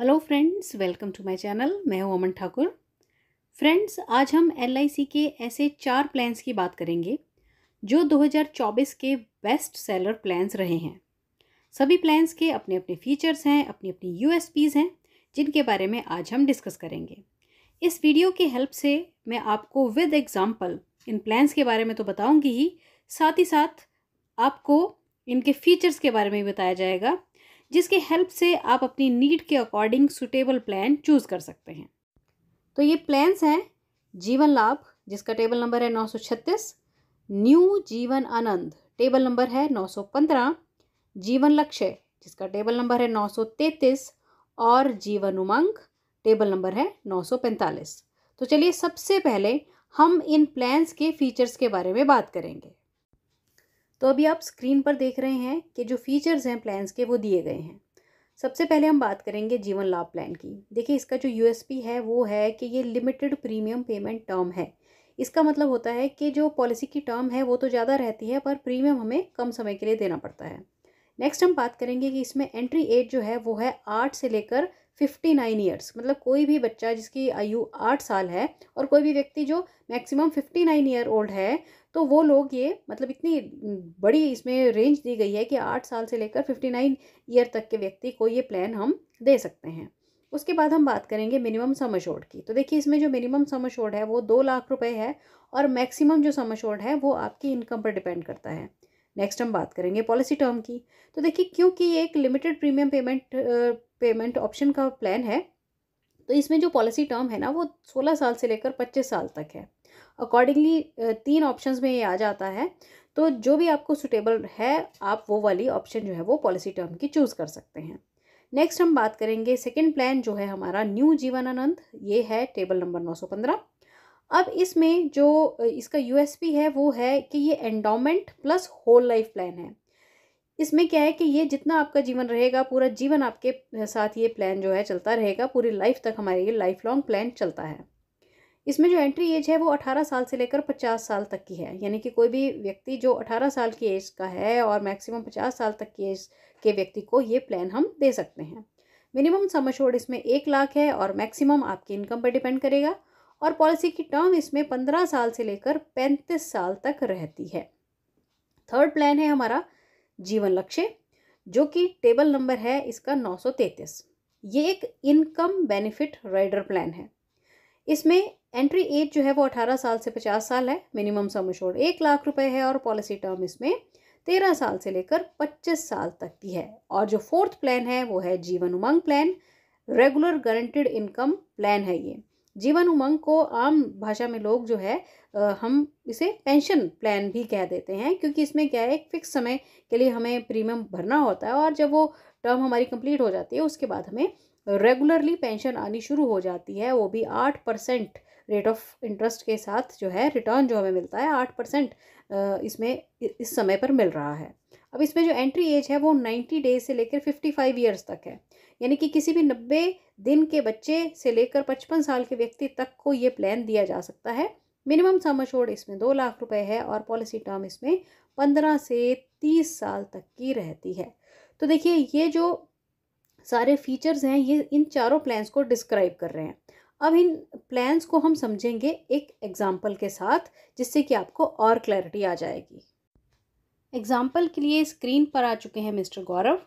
hello friends welcome to my channel मैं हूं अमन Thakur friends आज हम एल के ऐसे चार प्लान्स की बात करेंगे जो 2024 के बेस्ट सेलर प्लान्स रहे हैं सभी प्लान्स के अपने अपने फीचर्स हैं अपनी अपनी यूएसपीज़ हैं जिनके बारे में आज हम डिस्कस करेंगे इस वीडियो के हेल्प से मैं आपको विद एग्ज़ाम्पल इन प्लान्स के बारे में तो बताऊँगी ही साथ ही साथ आपको इनके फीचर्स के बारे में बताया जाएगा जिसके हेल्प से आप अपनी नीड के अकॉर्डिंग सुटेबल प्लान चूज़ कर सकते हैं तो ये प्लान्स हैं जीवन लाभ जिसका टेबल नंबर है 936 न्यू जीवन आनंद टेबल नंबर है 915 जीवन लक्ष्य जिसका टेबल नंबर है 933 और जीवन उमंग टेबल नंबर है 945 तो चलिए सबसे पहले हम इन प्लान्स के फीचर्स के बारे में बात करेंगे तो अभी आप स्क्रीन पर देख रहे हैं कि जो फीचर्स हैं प्लान्स के वो दिए गए हैं सबसे पहले हम बात करेंगे जीवन लाभ प्लान की देखिए इसका जो यू है वो है कि ये लिमिटेड प्रीमियम पेमेंट टर्म है इसका मतलब होता है कि जो पॉलिसी की टर्म है वो तो ज़्यादा रहती है पर प्रीमियम हमें कम समय के लिए देना पड़ता है नेक्स्ट हम बात करेंगे कि इसमें एंट्री एज जो है वो है आठ से लेकर फिफ्टी नाइन ईयर्स मतलब कोई भी बच्चा जिसकी आयु आठ साल है और कोई भी व्यक्ति जो maximum fifty nine year old है तो वो लोग ये मतलब इतनी बड़ी इसमें रेंज दी गई है कि आठ साल से लेकर फिफ्टी नाइन ईयर तक के व्यक्ति को ये प्लान हम दे सकते हैं उसके बाद हम बात करेंगे मिनिमम सम अशोर्ड की तो देखिए इसमें जो मिनिमम सम अशोर्ड है वो दो लाख रुपए है और मैक्सिमम जो सम अशोर्ड है वो आपकी इनकम पर डिपेंड करता है नेक्स्ट हम बात करेंगे पॉलिसी टर्म की तो देखिए क्योंकि ये एक limited premium payment payment option का प्लान है तो इसमें जो पॉलिसी टर्म है ना वो सोलह साल से लेकर पच्चीस साल तक है अकॉर्डिंगली तीन ऑप्शन में ये आ जाता है तो जो भी आपको सुटेबल है आप वो वाली ऑप्शन जो है वो पॉलिसी टर्म की चूज़ कर सकते हैं नेक्स्ट हम बात करेंगे सेकेंड प्लान जो है हमारा न्यू जीवनानंद ये है टेबल नंबर नौ सौ पंद्रह अब इसमें जो इसका यूएसपी है वो है कि ये endowment plus whole life plan है इसमें क्या है कि ये जितना आपका जीवन रहेगा पूरा जीवन आपके साथ ये प्लान जो है चलता रहेगा पूरी लाइफ तक हमारे ये लाइफ लॉन्ग प्लान चलता है इसमें जो एंट्री एज है वो 18 साल से लेकर 50 साल तक की है यानी कि कोई भी व्यक्ति जो 18 साल की एज का है और मैक्सिमम 50 साल तक की एज के व्यक्ति को ये प्लान हम दे सकते हैं मिनिमम सम इसमें एक लाख है और मैक्सिमम आपकी इनकम पर डिपेंड करेगा और पॉलिसी की टर्म इसमें पंद्रह साल से लेकर पैंतीस साल तक रहती है थर्ड प्लान है हमारा जीवन लक्ष्य जो कि टेबल नंबर है इसका 933 ये एक इनकम बेनिफिट राइडर प्लान है इसमें एंट्री एज जो है वो 18 साल से 50 साल है मिनिमम सम एश्योर्ड एक लाख रुपए है और पॉलिसी टर्म इसमें 13 साल से लेकर 25 साल तक की है और जो फोर्थ प्लान है वो है Jeevan Umang plan regular guaranteed income plan है ये जीवन उमंग को आम भाषा में लोग जो है हम इसे पेंशन प्लान भी कह देते हैं क्योंकि इसमें क्या है एक फिक्स समय के लिए हमें प्रीमियम भरना होता है और जब वो टर्म हमारी कंप्लीट हो जाती है उसके बाद हमें रेगुलरली पेंशन आनी शुरू हो जाती है वो भी आठ परसेंट रेट ऑफ इंटरेस्ट के साथ जो है रिटर्न जो हमें मिलता है आठ परसेंट इसमें इस समय पर मिल रहा है अब इसमें जो एंट्री एज है वो नाइन्टी डेज से लेकर फिफ्टी फाइव ईयर्स तक है यानी कि किसी भी नब्बे दिन के बच्चे से लेकर पचपन साल के व्यक्ति तक को ये प्लान दिया जा सकता है मिनिमम सम इसमें दो लाख रुपए है और पॉलिसी टर्म इसमें पंद्रह से तीस साल तक की रहती है तो देखिए ये जो सारे फीचर्स हैं ये इन चारों प्लान्स को डिस्क्राइब कर रहे हैं अब इन प्लान्स को हम समझेंगे एक एग्जाम्पल के साथ जिससे कि आपको और क्लैरिटी आ जाएगी एग्जाम्पल के लिए स्क्रीन पर आ चुके हैं मिस्टर गौरव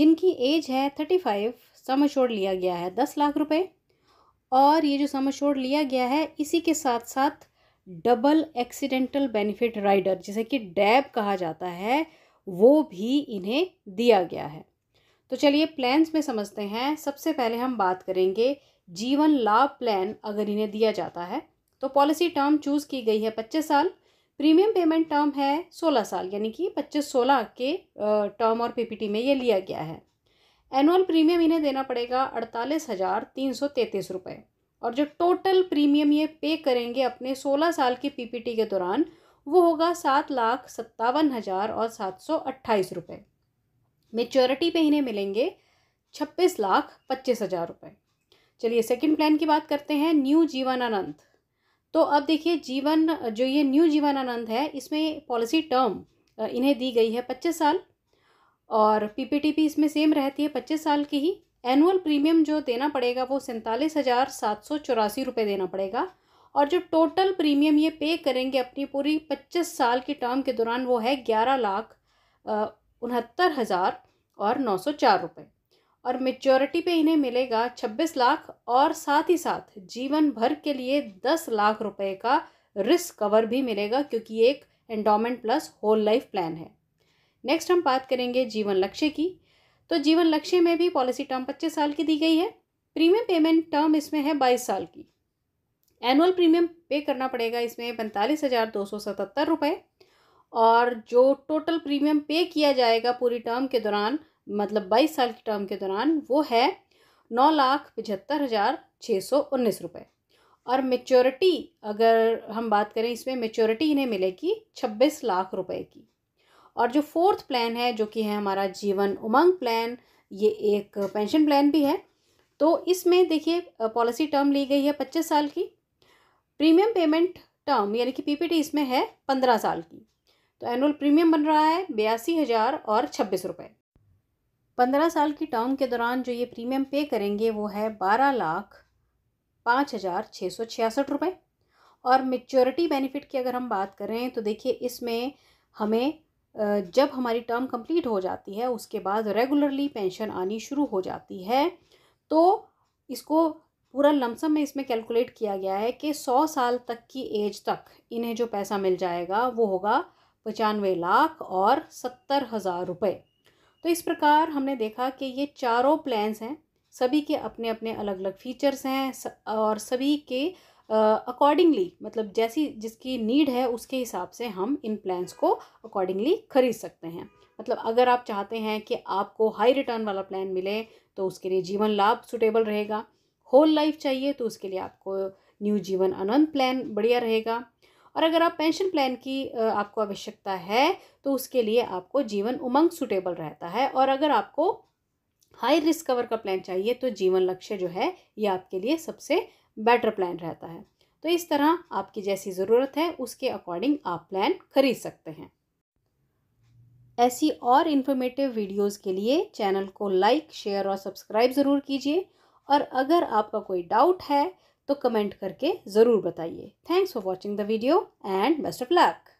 जिनकी एज है थर्टी फाइव सम अशोर लिया गया है दस लाख रुपए और ये जो सम अशोर लिया गया है इसी के साथ साथ डबल एक्सीडेंटल बेनिफिट राइडर जिसे कि डैब कहा जाता है वो भी इन्हें दिया गया है तो चलिए प्लान्स में समझते हैं सबसे पहले हम बात करेंगे जीवन लाभ प्लान अगर इन्हें दिया जाता है तो पॉलिसी टर्म चूज़ की गई है पच्चीस साल प्रीमियम पेमेंट टर्म है सोलह साल यानी कि पच्चीस सोलह के टर्म और पीपीटी में ये लिया गया है एनुअल प्रीमियम इन्हें देना पड़ेगा अड़तालीस हज़ार तीन सौ तैंतीस रुपये और जो टोटल प्रीमियम ये पे करेंगे अपने सोलह साल के पीपीटी के दौरान वो होगा सात लाख सत्तावन हज़ार और सात सौ अट्ठाईस रुपये मेच्योरिटी पे इन्हें मिलेंगे छब्बीस लाख पच्चीस हज़ार रुपये चलिए सेकंड प्लान की बात करते हैं न्यू जीवनानंद तो अब देखिए जीवन जो ये न्यू जीवनानंद है इसमें पॉलिसी टर्म इन्हें दी गई है पच्चीस साल और पीपीटी भी इसमें सेम रहती है पच्चीस साल की ही एनुअल प्रीमियम जो देना पड़ेगा वो सैंतालीस हज़ार सात सौ चौरासी रुपये देना पड़ेगा और जो टोटल प्रीमियम ये पे करेंगे अपनी पूरी पच्चीस साल की टर्म के दौरान वो है ग्यारह लाख उनहत्तर हज़ार और नौ सौ चार रुपये और मेच्योरिटी पे इन्हें मिलेगा छब्बीस लाख और साथ ही साथ जीवन भर के लिए दस लाख रुपये का रिस्क कवर भी मिलेगा क्योंकि एक endowment plus whole life plan है नेक्स्ट हम बात करेंगे जीवन लक्ष्य की तो जीवन लक्ष्य में भी पॉलिसी टर्म पच्चीस साल की दी गई है प्रीमियम पेमेंट टर्म इसमें है बाईस साल की एनुअल प्रीमियम पे करना पड़ेगा इसमें पैंतालीस हज़ार दो सौ सतहत्तर रुपये और जो टोटल प्रीमियम पे किया जाएगा पूरी टर्म के दौरान मतलब बाईस साल की टर्म के दौरान वो है नौ लाख पचहत्तर हज़ार छः सौ उन्नीस रुपये और मेच्योरिटी अगर हम बात करें इसमें मेच्योरिटी इन्हें मिलेगी छब्बीस लाख रुपये की और जो फोर्थ प्लान है जो कि है हमारा जीवन उमंग प्लान ये एक पेंशन प्लान भी है तो इसमें देखिए पॉलिसी टर्म ली गई है पच्चीस साल की प्रीमियम पेमेंट टर्म यानी कि पीपीटी इसमें है पंद्रह साल की तो एनुअल प्रीमियम बन रहा है बयासी हज़ार और छब्बीस रुपये पंद्रह साल की टर्म के दौरान जो ये प्रीमियम पे करेंगे वो है बारह लाख पाँच हज़ार छः सौ छियासठ रुपये और मेच्योरिटी बेनिफिट की अगर हम बात करें तो देखिए इसमें हमें जब हमारी टर्म कंप्लीट हो जाती है उसके बाद रेगुलरली पेंशन आनी शुरू हो जाती है तो इसको पूरा लमसम में इसमें कैलकुलेट किया गया है कि सौ साल तक की एज तक इन्हें जो पैसा मिल जाएगा वो होगा पचानवे लाख और सत्तर हज़ार रुपये तो इस प्रकार हमने देखा कि ये चारों प्लान्स हैं सभी के अपने अपने अलग अलग फीचर्स हैं और सभी के अकॉर्डिंगली मतलब जैसी जिसकी नीड है उसके हिसाब से हम इन प्लान्स को अकॉर्डिंगली ख़रीद सकते हैं मतलब अगर आप चाहते हैं कि आपको हाई रिटर्न वाला प्लान मिले तो उसके लिए जीवन लाभ सुटेबल रहेगा होल लाइफ चाहिए तो उसके लिए आपको न्यू जीवन अनंत प्लान बढ़िया रहेगा और अगर आप पेंशन प्लान की आपको आवश्यकता है तो उसके लिए आपको जीवन उमंग सुटेबल रहता है और अगर आपको हाई रिस्क कवर का प्लान चाहिए तो जीवन लक्ष्य जो है ये आपके लिए सबसे बेटर प्लान रहता है तो इस तरह आपकी जैसी ज़रूरत है उसके अकॉर्डिंग आप प्लान खरीद सकते हैं ऐसी और इन्फॉर्मेटिव वीडियोस के लिए चैनल को लाइक शेयर और सब्सक्राइब ज़रूर कीजिए और अगर आपका कोई डाउट है तो कमेंट करके ज़रूर बताइए thanks for watching the video and best of luck